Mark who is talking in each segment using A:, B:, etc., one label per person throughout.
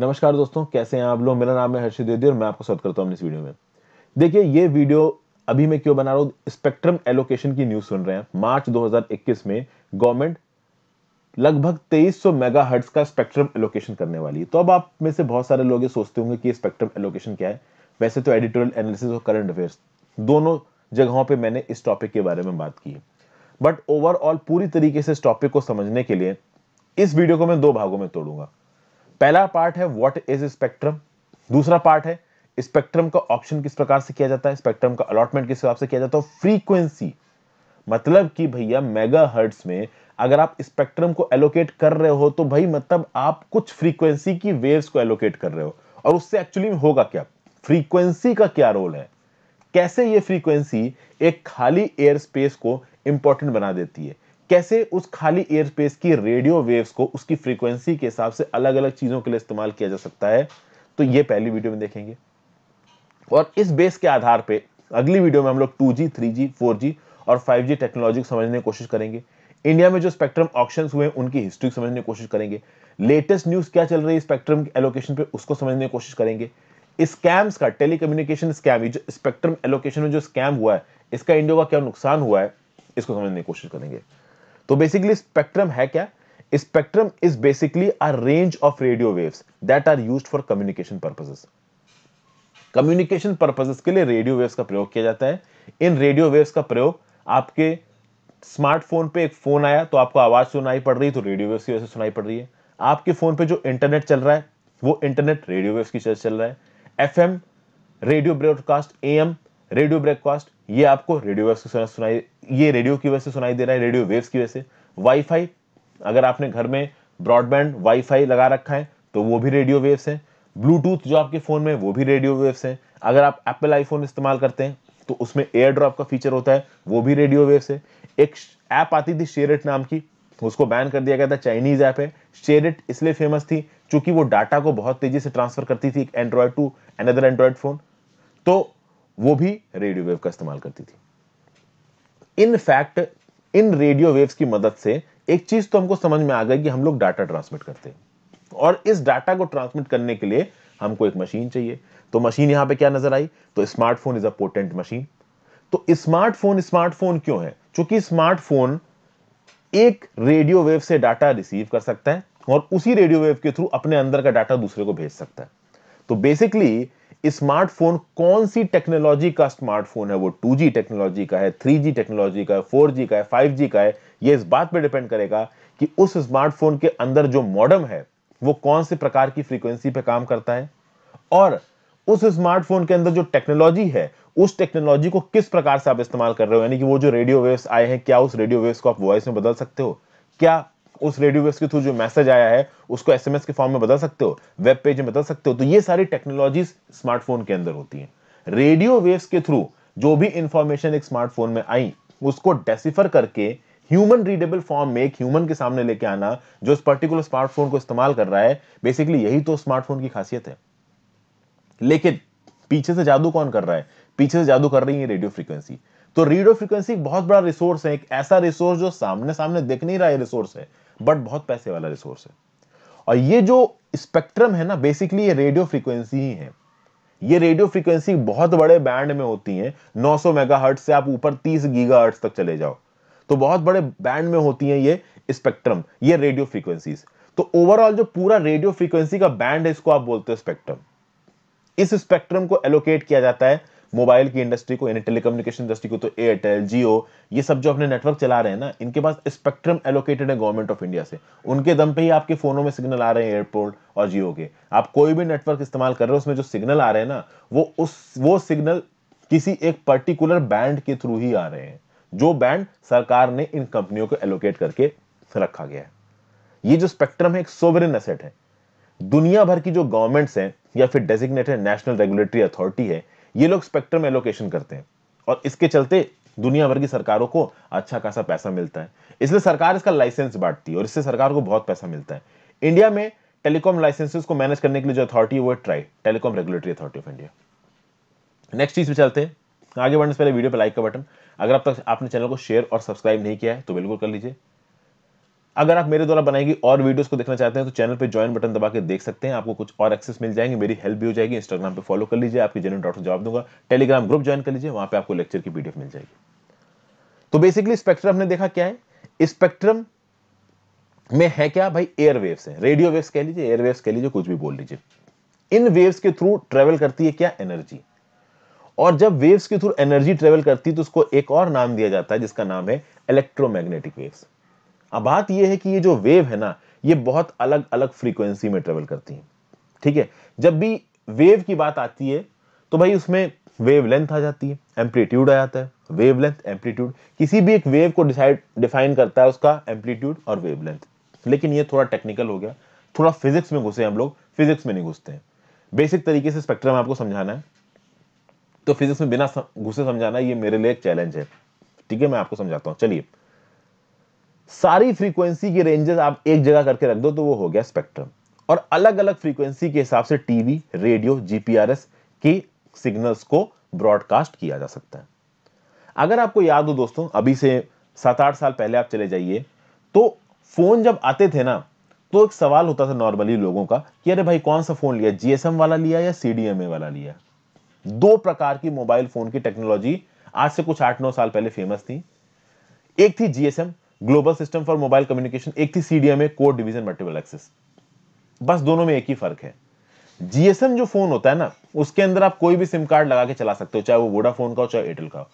A: नमस्कार दोस्तों कैसे हैं आप लोग मेरा नाम है हर्षित देवी और मैं आपको स्वागत करता हूं इस वीडियो में देखिए ये वीडियो अभी मैं क्यों बना रहा हूँ स्पेक्ट्रम एलोकेशन की न्यूज सुन रहे हैं मार्च 2021 में गवर्नमेंट लगभग 2300 मेगाहर्ट्ज का स्पेक्ट्रम एलोकेशन करने वाली है तो अब आप में से बहुत सारे लोग ये सोचते होंगे कि स्पेक्ट्रम एलोकेशन क्या है वैसे तो एडिटोरियल एनालिसिस और करंट अफेयर्स दोनों जगहों पर मैंने इस टॉपिक के बारे में बात की बट ओवरऑल पूरी तरीके से इस टॉपिक को समझने के लिए इस वीडियो को मैं दो भागों में तोड़ूंगा पहला पार्ट है व्हाट इज स्पेक्ट्रम दूसरा पार्ट है स्पेक्ट्रम का ऑप्शन किस प्रकार से किया जाता है स्पेक्ट्रम का अलॉटमेंट किस हिसाब से किया जाता है फ्रीक्वेंसी मतलब कि भैया मेगा हर्ट्स में अगर आप स्पेक्ट्रम को एलोकेट कर रहे हो तो भाई मतलब आप कुछ फ्रीक्वेंसी की वेव्स को एलोकेट कर रहे हो और उससे एक्चुअली होगा क्या फ्रीक्वेंसी का क्या रोल है कैसे ये फ्रीक्वेंसी एक खाली एयर स्पेस को इंपॉर्टेंट बना देती है कैसे उस खाली एयर स्पेस की रेडियो वेव्स को उसकी फ्रीक्वेंसी के हिसाब से अलग अलग चीज़ों के लिए इस्तेमाल किया जा सकता है तो ये पहली वीडियो में देखेंगे और इस बेस के आधार पे अगली वीडियो में हम लोग टू जी थ्री और फाइव टेक्नोलॉजी को समझने की कोशिश करेंगे इंडिया में जो स्पेक्ट्रम ऑप्शन हुए उनकी हिस्ट्री समझने की कोशिश करेंगे लेटेस्ट न्यूज़ क्या चल रही है स्पेक्ट्रम एलोकेशन पे उसको समझने की कोशिश करेंगे स्कैम्स का टेलीकम्युनिकेशन स्कैम जो स्पेक्ट्रम एलोकेशन में जो स्कैम हुआ है इसका इंडिया का क्या नुकसान हुआ है इसको समझने की कोशिश करेंगे तो बेसिकली स्पेक्ट्रम है क्या spectrum is basically a range of radio waves that are used for communication purposes communication purposes के लिए रेडियो वेव्स का प्रयोग किया जाता है इन रेडियो वेव्स का प्रयोग आपके स्मार्टफोन पे एक फोन आया तो आपको आवाज सुनाई पड़ रही तो रेडियो वेव्स की वजह से सुनाई पड़ रही है आपके फोन पे जो इंटरनेट चल रहा है वो इंटरनेट रेडियो वेव्स की वजह चल रहा है F radio broadcast AM radio broadcast ये आपको रेडियो वेव से सुनाई ये रेडियो की वजह से सुनाई दे रहा है रेडियो वेव्स की वजह से वाईफाई अगर आपने घर में ब्रॉडबैंड वाईफाई लगा रखा है तो वो भी रेडियो वेव्स हैं ब्लूटूथ जो आपके फ़ोन में वो भी रेडियो वेव्स हैं अगर आप एप्पल आईफोन इस्तेमाल करते हैं तो उसमें एयर ड्रॉप का फीचर होता है वो भी रेडियो वेव्स है एक ऐप आती थी शेरट नाम की उसको बैन कर दिया गया था चाइनीज ऐप है शेरट इसलिए फेमस थी क्योंकि वो डाटा को बहुत तेजी से ट्रांसफर करती थी एक android to another android phone तो वो भी रेडियो वेव का इस्तेमाल करती थी इन फैक्ट इन रेडियो वेव्स की मदद से एक चीज तो हमको समझ में आ गई कि हम लोग डाटा ट्रांसमिट करते हैं और इस डाटा को ट्रांसमिट करने के लिए हमको एक मशीन चाहिए तो मशीन यहां पे क्या नजर आई तो smartphone is a potent machine तो स्मार्टफोन स्मार्टफोन क्यों है क्योंकि स्मार्टफोन एक रेडियो वेव से डाटा रिसीव कर सकता है और उसी रेडियो वेव के थ्रू अपने अंदर का डाटा दूसरे को भेज सकता है तो बेसिकली स्मार्टफोन कौन सी टेक्नोलॉजी का स्मार्टफोन है वो 2G टेक्नोलॉजी का है 3G टेक्नोलॉजी का है 4G का है 5G का है ये इस बात पे डिपेंड करेगा कि उस स्मार्टफोन के अंदर जो मॉडम है वो कौन से प्रकार की फ्रीक्वेंसी पे काम करता है और उस स्मार्टफोन के अंदर जो टेक्नोलॉजी है उस टेक्नोलॉजी को किस प्रकार से आप इस्तेमाल कर रहे हो यानी कि वो जो रेडियो वेव्स आए हैं क्या उस रेडियो वेव्स को आप वॉइस में बदल सकते हो क्या उस रेडियो वेव्स के थ्रू जो मैसेज आया है उसको एसएमएस के फॉर्म में बदल सकते हो वेब पेज में बदल सकते हो तो ये सारी टेक्नोलॉजीज स्मार्टफोन के अंदर होती हैं रेडियो वेव्स के थ्रू जो भी इंफॉर्मेशन एक स्मार्टफोन में आई उसको डेसिफर करके ह्यूमन रीडेबल फॉर्म में एक ह्यूमन के सामने लेके आना जो इस पर्टिकुलर स्मार्टफोन को इस्तेमाल कर रहा है बेसिकली यही तो स्मार्टफोन की खासियत है लेकिन पीछे से जादू कौन कर रहा है पीछे से जादू कर रही है रेडियो फ्रीक्वेंसी तो रेडियो फ्रीक्वेंसी बहुत बड़ा रिसोर्स है एक ऐसा रिसोर्स जो सामने सामने देख नहीं रहा है रिसोर्स है बट बहुत पैसे वाला रिसोर्स है और ये जो स्पेक्ट्रम है ना बेसिकली ये रेडियो फ्रीक्वेंसी ही है ये रेडियो फ्रीक्वेंसी बहुत बड़े बैंड में होती है 900 मेगाहर्ट्ज से आप ऊपर 30 हर्ट तक चले जाओ तो बहुत बड़े बैंड में होती है ये स्पेक्ट्रम ये रेडियो फ्रीक्वेंसी तो ओवरऑल जो पूरा रेडियो फ्रीक्वेंसी का बैंड है इसको आप बोलते हो स्पेक्ट्रम इस स्पेक्ट्रम को एलोकेट किया जाता है मोबाइल की इंडस्ट्री को यानी टेलीकम्युनिकेशन इंडस्ट्री को तो एयरटेल जियो ये सब जो अपने नेटवर्क चला रहे हैं ना इनके पास स्पेक्ट्रम एलोकेटेड है गवर्नमेंट ऑफ इंडिया से उनके दम पे ही आपके फोनों में सिग्नल आ रहे हैं एयरपोर्ट और जियो के आप कोई भी नेटवर्क इस्तेमाल कर रहे हो उसमें जो सिग्नल आ रहे हैं ना वो उस वो सिग्नल किसी एक पर्टिकुलर बैंड के थ्रू ही आ रहे हैं जो बैंड सरकार ने इन कंपनियों को एलोकेट करके रखा गया है ये जो स्पेक्ट्रम है एक सोवरेन असेट है दुनिया भर की जो गवर्नमेंट्स हैं या फिर डेजिग्नेटेड नेशनल रेगुलेटरी अथॉरिटी है ये लोग स्पेक्ट्रम एलोकेशन करते हैं और इसके चलते दुनिया भर की सरकारों को अच्छा खासा पैसा मिलता है इसलिए सरकार इसका लाइसेंस बांटती है और इससे सरकार को बहुत पैसा मिलता है इंडिया में टेलीकॉम लाइसेंसेस को मैनेज करने के लिए जो अथॉरिटी है वो TRAI telecom regulatory authority of India next चीज पे चलते हैं आगे बढ़ने से पहले वीडियो पर लाइक का बटन अगर अब तक आपने चैनल को शेयर और सब्सक्राइब नहीं किया है तो बिल्कुल कर लीजिए अगर आप मेरे द्वारा बनाएगी और वीडियोस को देखना चाहते हैं तो चैनल पे ज्वाइन बटन दबा के देख सकते हैं आपको कुछ और एक्सेस मिल जाएंगे मेरी हेल्प भी हो जाएगी इंस्टाग्राम पे फॉलो कर लीजिए आपकी जनरल डॉक्टर जवाब दूंगा टेलीग्राम ग्रुप ज्वाइन कर लीजिए वहां पर आपको लेक्चर की पीडीएफ मिल जाएगी तो बेसिकली स्पेक्ट्रम हमने देखा क्या है स्पेक्ट्रम में है क्या भाई एयरवेव्स है रेडियो वेव्स कह लीजिए एयरवेव्स कह लीजिए कुछ भी बोल लीजिए इन वेव्स के थ्रू ट्रेवल करती है क्या एनर्जी और जब वेव्स के थ्रू एनर्जी ट्रेवल करती है तो उसको एक और नाम दिया जाता है जिसका नाम है इलेक्ट्रोमैग्नेटिक वेव्स अब बात यह है कि ये जो वेव है ना ये बहुत अलग अलग फ्रीक्वेंसी में ट्रेवल करती है ठीक है जब भी वेव की बात आती है तो भाई उसमें वेव लेंथ आ जाती है एम्पलीट्यूड आ जाता है वेव लेंथ एम्पलीट्यूड किसी भी एक वेव को डिसाइड डिफाइन करता है उसका एम्पलीट्यूड और वेव लेंथ लेकिन ये थोड़ा टेक्निकल हो गया थोड़ा फिजिक्स में घुसे हम लोग फिजिक्स में नहीं घुसते हैं बेसिक तरीके से स्पेक्ट्रम आपको समझाना है तो फिजिक्स में बिना घुसे समझाना ये मेरे लिए एक चैलेंज है ठीक है मैं आपको समझाता हूँ चलिए सारी फ्रीक्वेंसी की रेंजेस आप एक जगह करके रख दो तो वो हो गया स्पेक्ट्रम और अलग अलग फ्रीक्वेंसी के हिसाब से टीवी रेडियो जीपीआरएस के सिग्नल्स को ब्रॉडकास्ट किया जा सकता है अगर आपको याद हो दोस्तों अभी से सात आठ साल पहले आप चले जाइए तो फोन जब आते थे ना तो एक सवाल होता था नॉर्मली लोगों का कि अरे भाई कौन सा फोन लिया जीएसएम वाला लिया या सीडीएमए वाला लिया दो प्रकार की मोबाइल फोन की टेक्नोलॉजी आज से कुछ आठ नौ साल पहले फेमस थी एक थी GSM global system for mobile communication एक थी CDMA code division multiple access बस दोनों में एक ही फर्क है जीएसएम जो फोन होता है ना उसके अंदर आप कोई भी सिम कार्ड लगा के चला सकते हो चाहे वो वोडाफोन का हो चाहे एयरटेल का हो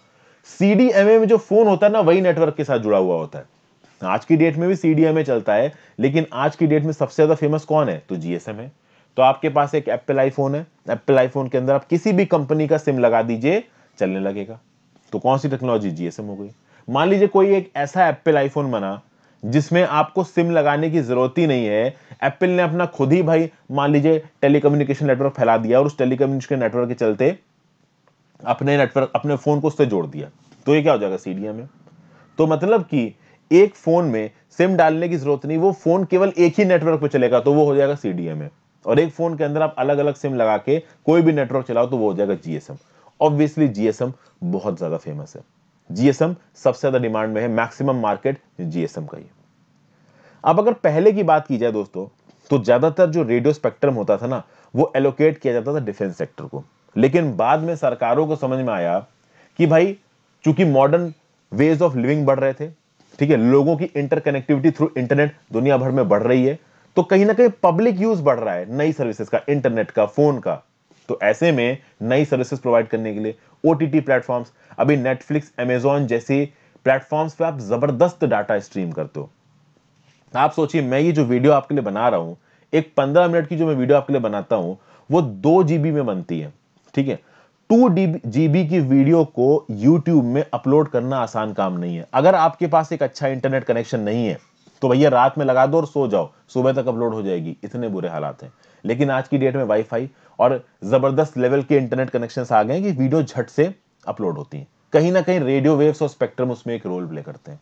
A: सीडीएमए में जो फोन होता है ना वही नेटवर्क के साथ जुड़ा हुआ होता है आज की डेट में भी सीडीएमए चलता है लेकिन आज की डेट में सबसे ज्यादा फेमस कौन है तो जीएसएम है तो आपके पास एक एप्पल आईफोन है एप्पल आईफोन के अंदर आप किसी भी कंपनी का सिम लगा दीजिए चलने लगेगा तो कौन सी टेक्नोलॉजी जीएसएम हो गई मान लीजिए कोई एक ऐसा एप्पल आईफोन बना जिसमें आपको सिम लगाने की जरूरत ही नहीं है एप्पल ने अपना खुद ही भाई मान लीजिए टेलीकम्युनिकेशन नेटवर्क फैला दिया और उस टेलीकम्युनिकेशन नेटवर्क के चलते अपने नेटवर्क अपने फोन को उससे जोड़ दिया तो ये क्या हो जाएगा सीडीए में तो मतलब कि एक फोन में सिम डालने की जरूरत नहीं वो फोन केवल एक ही नेटवर्क पर चलेगा तो वो हो जाएगा सीडीएम में और एक फोन के अंदर आप अलग अलग सिम लगा के कोई भी नेटवर्क चलाओ तो वो हो जाएगा जीएसएम ऑब्वियसली जीएसएम बहुत ज्यादा फेमस है जीएसएम सबसे ज्यादा डिमांड में है मैक्सिमम मार्केट जीएसएम का ही अब अगर पहले की बात की जाए दोस्तों तो ज्यादातर जो रेडियो स्पेक्ट्रम होता था ना वो एलोकेट किया जाता था डिफेंस सेक्टर को लेकिन बाद में सरकारों को समझ में आया कि भाई चूंकि मॉडर्न वेज ऑफ लिविंग बढ़ रहे थे ठीक है लोगों की इंटरकनेक्टिविटी थ्रू इंटरनेट दुनिया भर में बढ़ रही है तो कहीं ना कहीं पब्लिक यूज बढ़ रहा है नई सर्विसेज का इंटरनेट का फोन का तो ऐसे में नई सर्विसेज प्रोवाइड करने के लिए ओटीटी प्लेटफॉर्म्स अभी नेटफ्लिक्स एमेजॉन जैसी प्लेटफॉर्म्स पे आप ज़बरदस्त डाटा स्ट्रीम करते हो आप सोचिए मैं ये जो वीडियो आपके लिए बना रहा हूं एक पंद्रह मिनट की जो मैं वीडियो आपके लिए बनाता हूं वो दो जीबी में बनती है ठीक है टू जीबी की वीडियो को यूट्यूब में अपलोड करना आसान काम नहीं है अगर आपके पास एक अच्छा इंटरनेट कनेक्शन नहीं है तो भैया रात में लगा दो और सो जाओ सुबह तक अपलोड हो जाएगी इतने बुरे हालात हैं लेकिन आज की डेट में वाईफाई और ज़बरदस्त लेवल के इंटरनेट कनेक्शन आ गए कि वीडियो झट से अपलोड होती हैं कहीं ना कहीं रेडियो वेव्स और स्पेक्ट्रम उसमें एक रोल प्ले करते हैं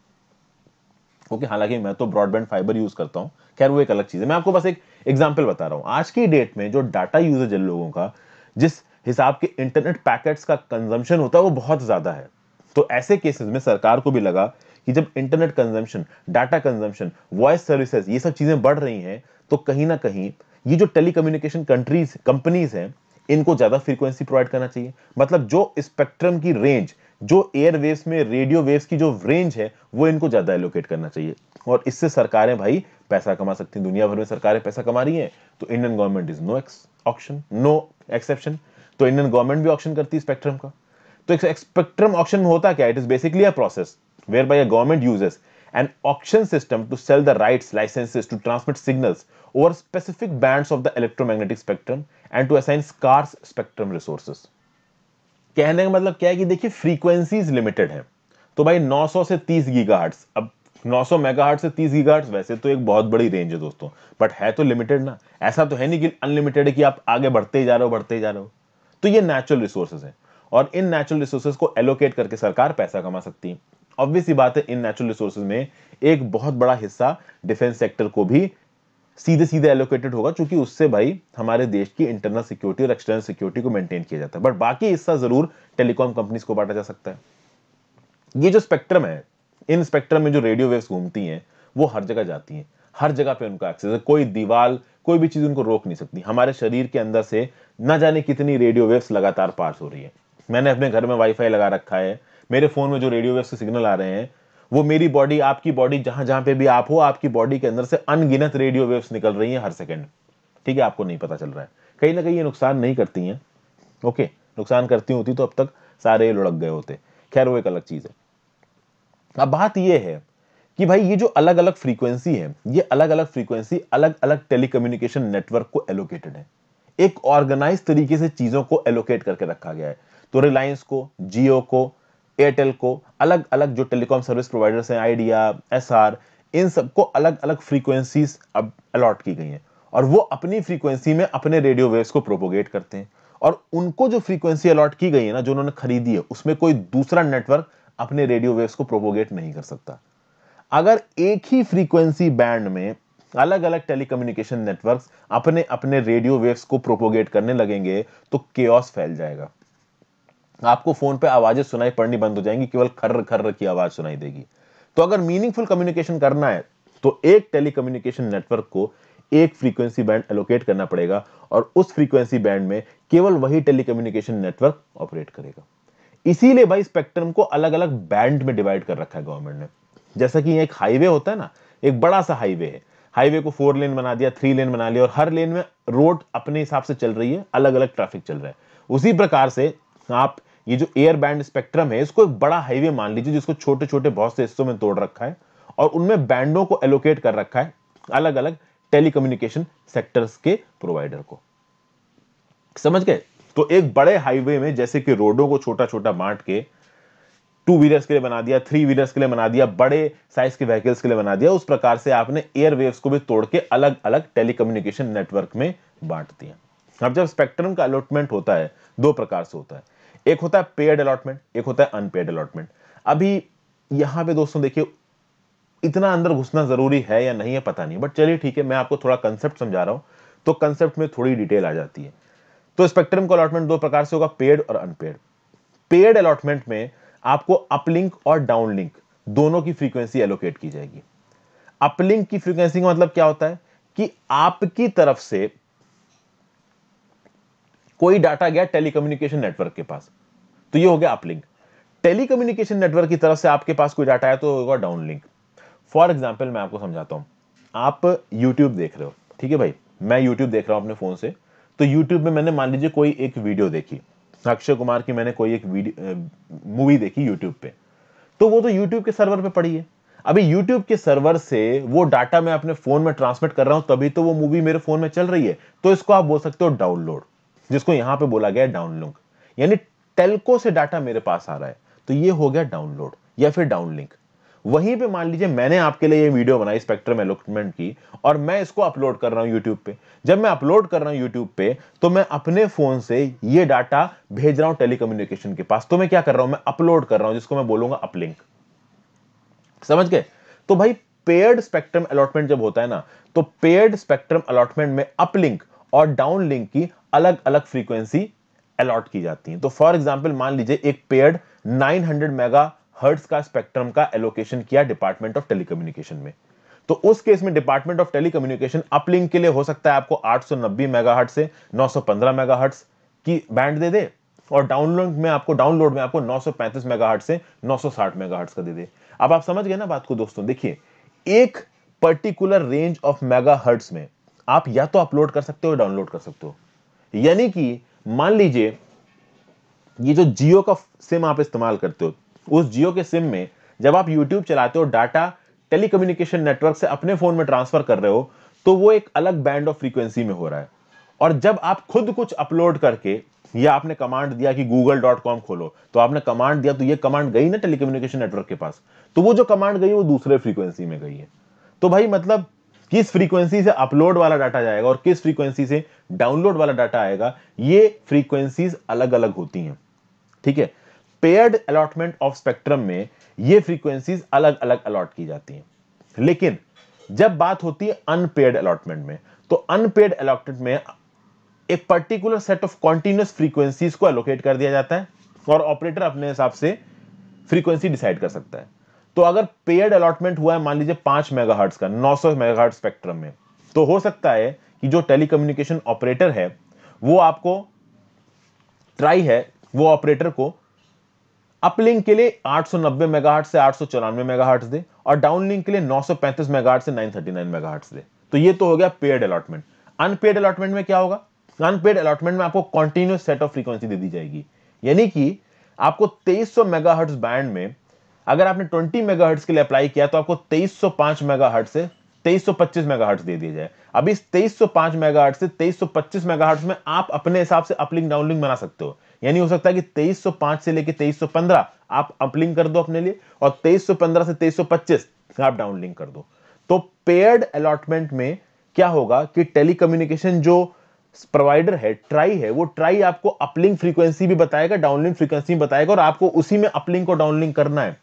A: ओके हालांकि मैं तो ब्रॉडबैंड फाइबर यूज करता हूं खैर वो एक अलग चीज है मैं आपको बस एक एग्जाम्पल बता रहा हूं आज की डेट में जो डाटा यूजेज है लोगों का जिस हिसाब के इंटरनेट पैकेट्स का कंजम्पशन होता है वो बहुत ज्यादा है तो ऐसे केसेस में सरकार को भी लगा कि जब internet consumption data consumption voice services ये सब चीजें बढ़ रही हैं तो कहीं ना कहीं ये जो टेलीकम्युनिकेशन कंट्रीज कंपनीज हैं इनको ज़्यादा फ्रीक्वेंसी प्रोवाइड करना चाहिए मतलब जो स्पेक्ट्रम की रेंज जो एयर वेव्स में रेडियो वेव्स की जो रेंज है वो इनको ज़्यादा एलोकेट करना चाहिए और इससे सरकारें भाई पैसा कमा सकती हैं दुनिया भर में सरकारें पैसा कमा रही हैं तो Indian government is no option no exception तो इंडियन गवर्नमेंट भी ऑप्शन करती है स्पेक्ट्रम का तो एक स्पेक्ट्रम ऑप्शन में होता क्या it is basically a process where by a government uses an auction system to sell the rights licenses to transmit signals over specific bands of the electromagnetic spectrum and to assign scarce spectrum resources. कहने का मतलब क्या है कि देखिए frequencies limited हैं तो भाई 900 से 30 गीगाहर्ट्स अब 900 मेगाहर्ट से 30 गीगाहर्ट्स वैसे तो एक बहुत बड़ी रेंज है दोस्तों बट है तो लिमिटेड ना ऐसा तो है नहीं कि अनलिमिटेड है कि आप आगे बढ़ते ही जा रहे हो बढ़ते ही जा रहे हो तो ये नेचुरल रिसोर्सेज हैं और इन नेचुरल रिसोर्सेज को एलोकेट करके सरकार पैसा कमा सकती है ऑब्वियस ही बात है इन नेचुरल रिसोर्सेज में एक बहुत बड़ा हिस्सा डिफेंस सेक्टर को भी सीधे सीधे एलोकेटेड होगा क्योंकि उससे भाई हमारे देश की इंटरनल सिक्योरिटी और एक्सटर्नल सिक्योरिटी को मेंटेन किया जाता है बट बाकी हिस्सा जरूर टेलीकॉम कंपनीज को बांटा जा सकता है ये जो स्पेक्ट्रम है इन स्पेक्ट्रम में जो रेडियो वेव्स घूमती हैं वो हर जगह जाती हैं हर जगह पे उनका एक्सेस है कोई दीवार कोई भी चीज़ उनको रोक नहीं सकती हमारे शरीर के अंदर से ना जाने कितनी रेडियो वेव्स लगातार पास हो रही है मैंने अपने घर में वाईफाई लगा रखा है मेरे फ़ोन में जो रेडियो वेव्स के सिग्नल आ रहे हैं वो मेरी बॉडी आपकी बॉडी जहां जहां पे भी आप हो आपकी बॉडी के अंदर से अनगिनत रेडियो वेव्स निकल रही हैं हर सेकंड ठीक है आपको नहीं पता चल रहा है कहीं ना कहीं ये नुकसान नहीं करती हैं ओके नुकसान करती होती तो अब तक सारे लुढ़क गए होते खैर वो एक अलग चीज़ है अब बात यह है कि भाई ये जो अलग अलग फ्रीक्वेंसी है ये अलग अलग फ्रीक्वेंसी अलग अलग टेलीकम्युनिकेशन नेटवर्क को एलोकेटेड है एक ऑर्गेनाइज तरीके से चीज़ों को एलोकेट करके रखा गया है तो रिलायंस को जियो को एयरटेल को अलग अलग जो टेलीकॉम सर्विस प्रोवाइडर्स हैं आइडिया एस इन सबको अलग अलग फ्रीक्वेंसीज अब अलॉट की गई हैं और वो अपनी फ्रीक्वेंसी में अपने रेडियो वेव्स को प्रोपोगेट करते हैं और उनको जो फ्रीक्वेंसी अलॉट की गई है ना जो उन्होंने खरीदी है उसमें कोई दूसरा नेटवर्क अपने रेडियो वेव्स को प्रोपोगेट नहीं कर सकता अगर एक ही फ्रीक्वेंसी बैंड में अलग अलग टेलीकम्युनिकेशन नेटवर्क्स अपने अपने रेडियो वेव्स को प्रोपोगेट करने लगेंगे तो के फैल जाएगा आपको फोन पे आवाजें सुनाई पड़नी बंद हो जाएंगी केवल खर्र खर्र की आवाज सुनाई देगी तो अगर मीनिंगफुल कम्युनिकेशन करना है तो एक टेलीकम्युनिकेशन नेटवर्क को एक फ्रीक्वेंसी बैंड एलोकेट करना पड़ेगा और उस फ्रीक्वेंसी बैंड में केवल वही टेलीकम्युनिकेशन नेटवर्क ऑपरेट करेगा इसीलिए भाई स्पेक्ट्रम को अलग अलग बैंड में डिवाइड कर रखा है गवर्नमेंट ने जैसा कि एक हाईवे होता है ना एक बड़ा सा हाईवे है हाईवे को फोर लेन बना दिया थ्री लेन बना लिया और हर लेन में रोड अपने हिसाब से चल रही है अलग अलग ट्रैफिक चल रहा है उसी प्रकार से आप ये जो एयर बैंड स्पेक्ट्रम है इसको एक बड़ा हाईवे मान लीजिए जिसको छोटे छोटे बहुत से हिस्सों में तोड़ रखा है और उनमें बैंडों को एलोकेट कर रखा है अलग अलग टेलीकम्युनिकेशन सेक्टर्स के प्रोवाइडर को समझ गए तो एक बड़े हाईवे में जैसे कि रोडों को छोटा छोटा बांट के टू व्हीलर्स के लिए बना दिया थ्री व्हीलर्स के लिए बना दिया बड़े साइज के व्हीकल्स के लिए बना दिया उस प्रकार से आपने एयर वेव्स को भी तोड़ के अलग अलग टेलीकम्युनिकेशन नेटवर्क में बांट दिया अब जब स्पेक्ट्रम का अलॉटमेंट होता है दो प्रकार से होता है एक होता है पेड अलॉटमेंट एक होता है अनपेड अलॉटमेंट अभी यहां पे दोस्तों देखिए इतना अंदर घुसना जरूरी है या नहीं है पता नहीं बट चलिए ठीक है मैं आपको थोड़ा कंसेप्ट समझा रहा हूं तो कंसेप्ट में थोड़ी डिटेल आ जाती है तो स्पेक्ट्रम का अलॉटमेंट दो प्रकार से होगा पेड और अनपेड पेड अलॉटमेंट में आपको अपलिंक और डाउनलिंक दोनों की फ्रीक्वेंसी एलोकेट की जाएगी अपलिंक की फ्रीक्वेंसी का मतलब क्या होता है कि आपकी तरफ से कोई डाटा गया टेलीकम्युनिकेशन नेटवर्क के पास तो ये हो गया अपलिंक टेलीकम्युनिकेशन नेटवर्क की तरफ से आपके पास कोई डाटा आया तो होगा डाउन लिंक फॉर एग्जाम्पल मैं आपको समझाता हूँ आप यूट्यूब देख रहे हो ठीक है भाई मैं यूट्यूब देख रहा हूँ अपने फ़ोन से तो यूट्यूब में मैंने मान लीजिए कोई एक वीडियो देखी अक्षय कुमार की मैंने कोई एक मूवी देखी यूट्यूब पे तो वो तो यूट्यूब के सर्वर पे पड़ी है अभी यूट्यूब के सर्वर से वो डाटा मैं अपने फोन में ट्रांसमिट कर रहा हूं तभी तो वो मूवी मेरे फोन में चल रही है तो इसको आप बोल सकते हो डाउनलोड जिसको यहां पे बोला गया डाउनलिंक यानी टेलको से डाटा मेरे पास आ रहा है तो ये हो गया डाउनलोड या फिर डाउनलिंक वहीं पे मान लीजिए मैंने आपके लिए ये वीडियो बनाई स्पेक्ट्रम एलोटमेंट की और मैं इसको अपलोड कर रहा हूं यूट्यूब पे जब मैं अपलोड कर रहा हूं यूट्यूब पे तो मैं अपने फोन से ये डाटा भेज रहा हूं टेलीकम्युनिकेशन के पास तो मैं क्या कर रहा हूं मैं अपलोड कर रहा हूं जिसको मैं बोलूंगा अपलिंक समझ गए तो भाई पेयर्ड स्पेक्ट्रम अलॉटमेंट जब होता है ना तो पेयर्ड स्पेक्ट्रम अलॉटमेंट में अपलिंक और डाउन लिंक की अलग अलग फ्रीक्वेंसी अलॉट की जाती है तो फॉर एग्जाम्पल मान लीजिए एक पेयर्ड 900 मेगा हर्ट्स का स्पेक्ट्रम का एलोकेशन किया डिपार्टमेंट ऑफ टेलीकम्युनिकेशन में तो उस केस में डिपार्टमेंट ऑफ टेलीकम्युनिकेशन अपलिंक के लिए हो सकता है आपको 890 मेगाहर्ट से 915 मेगाहर्ट्स की बैंड दे दे और डाउनलोड में आपको डाउनलोड में आपको 935 मेगाहर्ट्ज से 960 मेगाहर्ट्ज का दे दे अब आप समझ गए ना बात को दोस्तों देखिए एक पर्टिकुलर रेंज ऑफ मेगाहर्ट्ज में आप या तो अपलोड कर सकते हो डाउनलोड कर सकते हो यानी कि मान लीजिए ये जो जियो का सिम आप इस्तेमाल करते हो उस जियो के सिम में जब आप यूट्यूब चलाते हो डाटा टेलीकम्युनिकेशन नेटवर्क से अपने फोन में ट्रांसफर कर रहे हो तो वो एक अलग बैंड ऑफ फ्रीक्वेंसी में हो रहा है और जब आप खुद कुछ अपलोड करके या आपने कमांड दिया कि गूगल डॉट कॉम खोलो तो आपने कमांड दिया तो ये कमांड गई ना टेलीकम्युनिकेशन नेटवर्क के पास तो वो जो कमांड गई वो दूसरे फ्रीक्वेंसी में गई है तो भाई मतलब किस फ्रीक्वेंसी से अपलोड वाला डाटा जाएगा और किस फ्रीक्वेंसी से डाउनलोड वाला डाटा आएगा ये फ्रीक्वेंसीज अलग अलग होती हैं ठीक है पेयर्ड अलॉटमेंट ऑफ स्पेक्ट्रम में ये फ्रीक्वेंसीज अलग अलग अलॉट की जाती हैं लेकिन जब बात होती है अनपेड अलॉटमेंट में तो अनपेड अलॉटमेंट में एक particular set of continuous frequencies को एलोकेट कर दिया जाता है और ऑपरेटर अपने हिसाब से फ्रीक्वेंसी डिसाइड कर सकता है तो अगर पेयर्ड अलॉटमेंट हुआ है मान लीजिए पांच मेगाहर्ट्ज का नौ सौ मेगाहर्ट्ज स्पेक्ट्रम में तो हो सकता है कि जो टेलीकम्युनिकेशन ऑपरेटर है वो आपको ट्राई है वो ऑपरेटर को अपलिंक के लिए 890 मेगाहर्ट्ज से आठ सौ मेगाहर्ट्ज दे और डाउनलिंक के लिए 935 मेगाहर्ट्ज से 939 मेगाहर्ट्ज दे तो ये तो हो गया पेड अलॉटमेंट अनपेड अलॉटमेंट में क्या होगा अनपेड अलॉटमेंट में आपको कॉन्टिन्यूस सेट ऑफ फ्रीक्वेंसी दे दी जाएगी यानी कि आपको 2300 मेगाहर्ट्ज बैंड में अगर आपने 20 मेगाहर्ट्ज के लिए अप्लाई किया तो आपको 2305 मेगाहर्ट्ज से 2325 मेगाहर्ट्ज दे दिया जाए अभी इस 2305 मेगाहर्ट्ज से 2325 मेगाहर्ट्ज में आप अपने हिसाब से अपलिंग डाउनलिंग बना सकते हो यानी हो सकता है कि 2305 से लेके 2315 आप अपलिंग कर दो अपने लिए और 2315 से 2325 आप डाउनलिंग कर दो तो पेयर्ड अलॉटमेंट में क्या होगा कि टेलीकम्युनिकेशन जो प्रोवाइडर है ट्राई है वो ट्राई आपको अपलिंग फ्रीक्वेंसी भी बताएगा डाउनलिंग फ्रीक्वेंसी भी बताएगा और आपको उसी में अपलिंग को डाउनलिंग करना है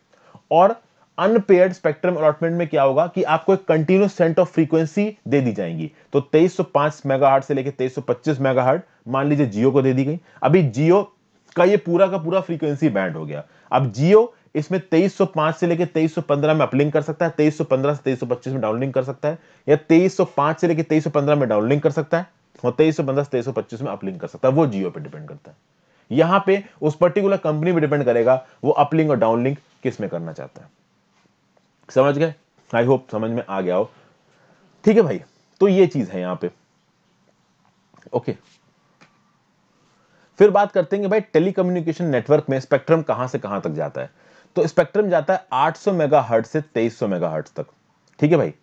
A: और अनपेयर्ड स्पेक्ट्रम अलॉटमेंट में क्या होगा कि आपको एक कंटिन्यूस सेंट ऑफ फ्रीक्वेंसी दे दी जाएंगी तो 2305 मेगाहर्ट से लेकर 2325 मेगाहर्ट मान लीजिए जियो को दे दी गई अभी जियो का ये पूरा का पूरा फ्रीक्वेंसी बैंड हो गया अब जियो इसमें 2305 से लेकर 2315 में अपलिंक कर सकता है 2315 से 2325 में डाउनलिंक कर सकता है या 2305 से लेकर 2315 में डाउनलिंक कर सकता है और 2315 से 2325 में अपलिंक कर सकता है वो जियो पे डिपेंड करता है यहां पे उस पर्टिकुलर कंपनी पे डिपेंड करेगा वो अपलिंग और डाउनलिंक किस में करना चाहता है समझ गए आई होप समझ में आ गया हो ठीक है भाई तो ये चीज है यहां पे ओके फिर बात करते हैं भाई टेलीकम्युनिकेशन नेटवर्क में स्पेक्ट्रम कहां से कहां तक जाता है तो स्पेक्ट्रम जाता है 800 मेगाहर्ट से 2300 मेगाहर्ट तक ठीक है भाई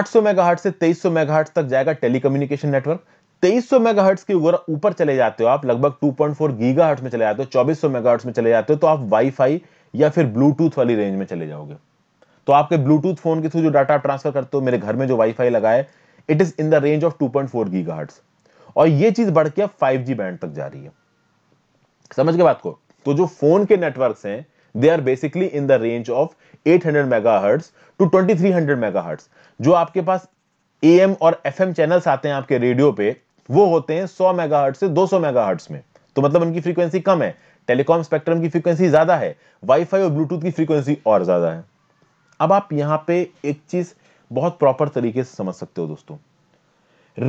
A: 800 मेगाहर्ट से 2300 मेगाहर्ट तक जाएगा टेलीकम्युनिकेशन नेटवर्क तेईस सौ मेगाहर्ट्ज के ऊपर चले जाते हो आप लगभग 2.4 गीगाहर्ट्ज में चले जाते हो 2400 मेगाहर्ट्ज में चले जाते हो तो आप वाईफाई या फिर ब्लूटूथ वाली रेंज में चले जाओगे तो आपके ब्लूटूथ फोन के थ्रू जो डाटा ट्रांसफर करते हो मेरे घर में जो वाईफाई लगा it is in the range of 2.4 gigahertz और ये चीज बढ़ के अब जी बैंड तक जा रही है समझ के बात को तो जो फोन के नेटवर्क है they are basically in the range of 800 hertz to mega megahertz जो आपके पास एएम और एफएम चैनल्स आते हैं आपके रेडियो पे वो होते हैं 100 मेगाहर्ट्ज से 200 मेगाहर्ट्ज में तो मतलब उनकी फ्रीक्वेंसी कम है टेलीकॉम स्पेक्ट्रम की फ्रीक्वेंसी ज्यादा है वाईफाई और ब्लूटूथ की फ्रीक्वेंसी और ज्यादा है अब आप यहां पे एक चीज बहुत प्रॉपर तरीके से समझ सकते हो दोस्तों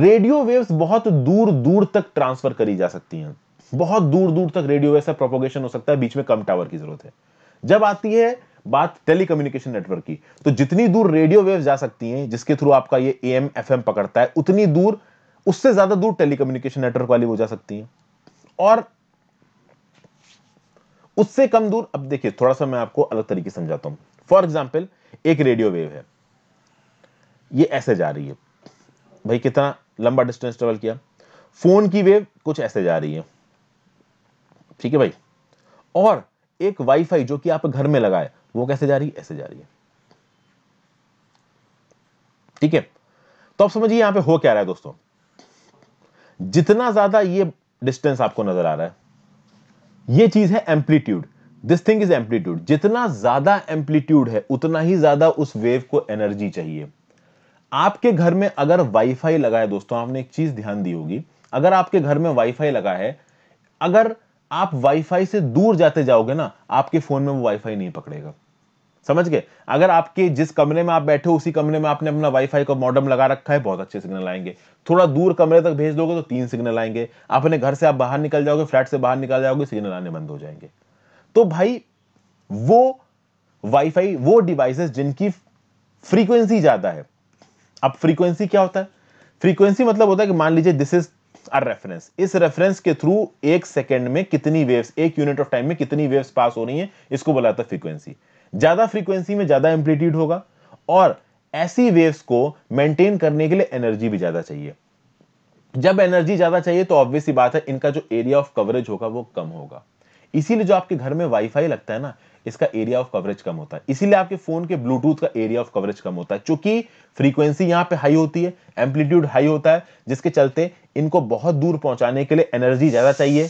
A: रेडियो वेव्स बहुत दूर दूर तक ट्रांसफर करी जा सकती हैं बहुत दूर दूर तक रेडियो वेव का प्रोपोगेशन हो सकता है बीच में कम टावर की जरूरत है जब आती है बात टेलीकम्युनिकेशन नेटवर्क की तो जितनी दूर रेडियो वेव जा सकती हैं जिसके थ्रू आपका ये एम एफएम पकड़ता है उतनी दूर उससे ज्यादा दूर टेलीकम्युनिकेशन नेटवर्क वाली हो जा सकती हैं और उससे कम दूर अब देखिए थोड़ा सा मैं आपको अलग तरीके समझाता हूं फॉर एग्जाम्पल एक रेडियो वेव है ये ऐसे जा रही है भाई कितना लंबा डिस्टेंस ट्रेवल किया फोन की वेव कुछ ऐसे जा रही है ठीक है भाई और एक वाईफाई जो कि आप घर में लगाए वो कैसे जा रही है ऐसे जा रही है ठीक है तो आप समझिए यहां पे हो क्या रहा है दोस्तों जितना ज्यादा ये डिस्टेंस आपको नजर आ रहा है ये चीज है amplitude this thing is amplitude जितना ज्यादा एम्पलीट्यूड है उतना ही ज्यादा उस वेव को एनर्जी चाहिए आपके घर में अगर वाईफाई लगा है दोस्तों आपने एक चीज ध्यान दी होगी अगर आपके घर में वाईफाई लगा है अगर आप वाईफाई से दूर जाते जाओगे ना आपके फोन में वो वाईफाई नहीं पकड़ेगा समझ गए अगर आपके जिस कमरे में आप बैठे हो उसी कमरे में आपने अपना वाईफाई का मॉडम लगा रखा है बहुत अच्छे सिग्नल आएंगे थोड़ा दूर कमरे तक भेज दोगे तो तीन सिग्नल आएंगे अपने घर से आप बाहर निकल जाओगे फ्लैट से बाहर निकल जाओगे सिग्नल आने बंद हो जाएंगे तो भाई वो वाईफाई वो डिवाइसेस जिनकी फ्रीक्वेंसी ज्यादा है अब फ्रीक्वेंसी क्या होता है फ्रीक्वेंसी मतलब होता है कि मान लीजिए दिस इज अ रेफरेंस इस रेफरेंस के थ्रू एक सेकेंड में कितनी वेव्स एक यूनिट ऑफ टाइम में कितनी वेव्स पास हो रही है इसको बोला जाता है फ्रीक्वेंसी ज़्यादा फ्रीक्वेंसी में ज़्यादा एम्पलीट्यूड होगा और ऐसी वेव्स को मेंटेन करने के लिए एनर्जी भी ज़्यादा चाहिए जब एनर्जी ज़्यादा चाहिए तो ऑब्वियस ही बात है इनका जो एरिया ऑफ कवरेज होगा वो कम होगा इसीलिए जो आपके घर में वाईफाई लगता है ना इसका एरिया ऑफ कवरेज कम होता है इसीलिए आपके फोन के ब्लूटूथ का एरिया ऑफ कवरेज कम होता है क्योंकि फ्रीक्वेंसी यहां पे हाई होती है एम्पलीट्यूड हाई होता है जिसके चलते इनको बहुत दूर पहुंचाने के लिए एनर्जी ज्यादा चाहिए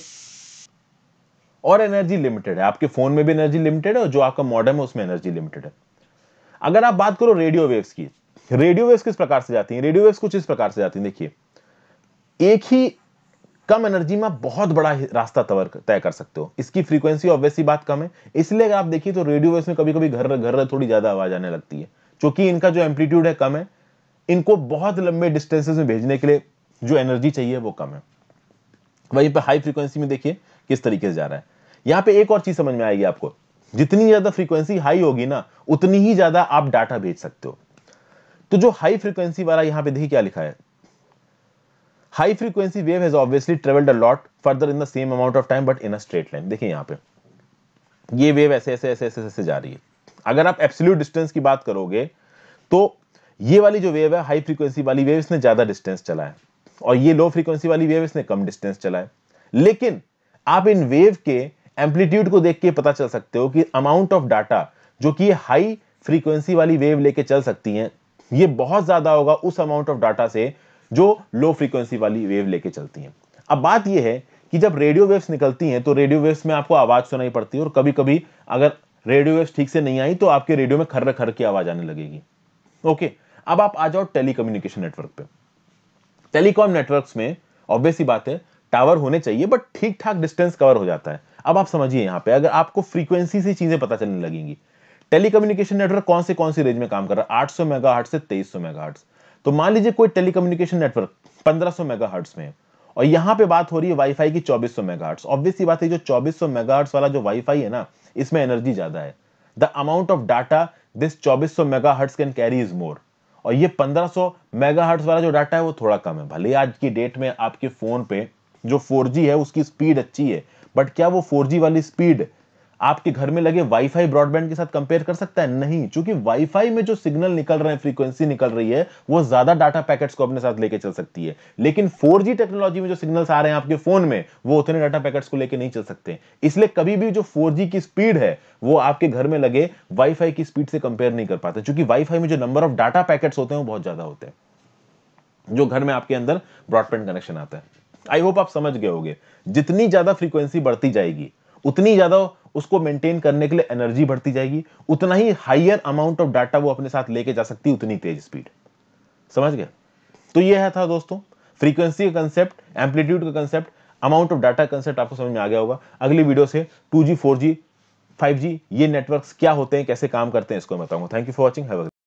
A: और एनर्जी लिमिटेड है आपके फोन में भी एनर्जी लिमिटेड है और जो आपका मॉडम है उसमें एनर्जी लिमिटेड है अगर आप बात करो रेडियो वेव्स की रेडियो वेव्स किस प्रकार से जाती हैं रेडियो वेव्स कुछ इस प्रकार से जाती हैं देखिए एक ही कम एनर्जी में बहुत बड़ा रास्ता तवर तय कर सकते हो इसकी फ्रीक्वेंसी ऑब्वियसली बात कम है इसलिए अगर आप देखिए तो रेडियो वेव्स में कभी कभी घर घर थोड़ी ज्यादा आवाज आने लगती है क्योंकि इनका जो एम्पलीट्यूड है कम है इनको बहुत लंबे डिस्टेंसेज में भेजने के लिए जो एनर्जी चाहिए वो कम है वहीं पर हाई फ्रीक्वेंसी में देखिए किस तरीके से जा रहा है यहां पे एक और चीज समझ में आएगी आपको जितनी ज्यादा फ्रीक्वेंसी हाई होगी ना उतनी ही ज्यादा आप डाटा भेज सकते हो तो जो हाई फ्रीक्वेंसी वाला यहां पे देखिए क्या लिखा है high frequency wave has obviously travelled a lot further in the same amount of time but in a straight line देखिए यहां पे ये वेव ऐसे ऐसे ऐसे ऐसे ऐसे जा रही है अगर आप एब्सोल्यूट डिस्टेंस की बात करोगे तो ये वाली जो वेव है हाई फ्रीक्वेंसी वाली वेव इसने ज्यादा डिस्टेंस चला है और ये लो फ्रीक्वेंसी वाली वेव इसने कम डिस्टेंस चला है लेकिन आप इन वेव के एम्पलीट्यूड को देख के पता चल सकते हो कि अमाउंट ऑफ डाटा जो कि हाई फ्रीक्वेंसी वाली वेव लेके चल सकती हैं ये बहुत ज़्यादा होगा उस अमाउंट ऑफ डाटा से जो लो फ्रीक्वेंसी वाली वेव लेके चलती हैं अब बात यह है कि जब रेडियो वेव्स निकलती हैं तो रेडियो वेव्स में आपको आवाज़ सुनाई पड़ती है और कभी कभी अगर रेडियो वेव्स ठीक से नहीं आई तो आपके रेडियो में खर्र खर की आवाज़ आने लगेगी ओके अब आप आ जाओ टेलीकम्युनिकेशन नेटवर्क पे टेलीकॉम नेटवर्क्स में ही बात है टावर होने चाहिए बट ठीक ठाक डिस्टेंस कवर हो जाता है अब आप समझिए यहाँ पे अगर आपको फ्रीक्वेंसी से चीजें पता चलने लगेंगी टेलीकम्युनिकेशन नेटवर्क कौन से कौन सी रेंज में काम कर रहा है आठ मेगाहर्ट से तेईस मेगाहर्ट्स तो मान लीजिए कोई टेलीकम्युनिकेशन नेटवर्क पंद्रह मेगाहर्ट्स में और यहाँ पे बात हो रही है वाईफाई की चौबीस सौ मेगाहर्ट्स ऑब्वियसली बात है जो 2400 मेगाहर्ट्स वाला जो वाईफाई है ना इसमें एनर्जी ज्यादा है the amount of data this mega megahertz can carry is more और ये 1500 मेगाहर्ट्स वाला जो डाटा है वो थोड़ा कम है भले आज की डेट में आपके फोन पे जो 4G है उसकी स्पीड अच्छी है बट क्या वो 4G वाली स्पीड आपके घर में लगे वाईफाई ब्रॉडबैंड के साथ कंपेयर कर सकता है नहीं क्योंकि वाईफाई में जो सिग्नल निकल रहे हैं फ्रीक्वेंसी निकल रही है वो ज्यादा डाटा पैकेट्स को अपने साथ लेके चल सकती है लेकिन 4G टेक्नोलॉजी में जो सिग्नल्स आ रहे हैं आपके फोन में वो उतने डाटा पैकेट्स को लेके नहीं चल सकते इसलिए कभी भी जो फोर की स्पीड है वो आपके घर में लगे वाईफाई की स्पीड से कंपेयर नहीं कर पाते चूंकि वाईफाई में जो नंबर ऑफ डाटा पैकेट्स होते हैं वो बहुत ज्यादा होते हैं जो घर में आपके अंदर ब्रॉडबैंड कनेक्शन आता है आई होप आप समझ गए होगे जितनी ज्यादा फ्रीक्वेंसी बढ़ती जाएगी उतनी ज्यादा उसको मेंटेन करने के लिए एनर्जी बढ़ती जाएगी उतना ही हाइयर अमाउंट ऑफ डाटा वो अपने साथ लेके जा सकती है उतनी तेज स्पीड समझ गए तो ये है था दोस्तों फ्रीक्वेंसी का कंसेप्ट एम्पलीट्यूड का concept amount of data concept आपको समझ में आ गया होगा अगली वीडियो से two G four G five G ये नेटवर्क्स क्या होते हैं कैसे काम करते हैं इसको बताऊंगा थैंक यू फॉर वॉचिंग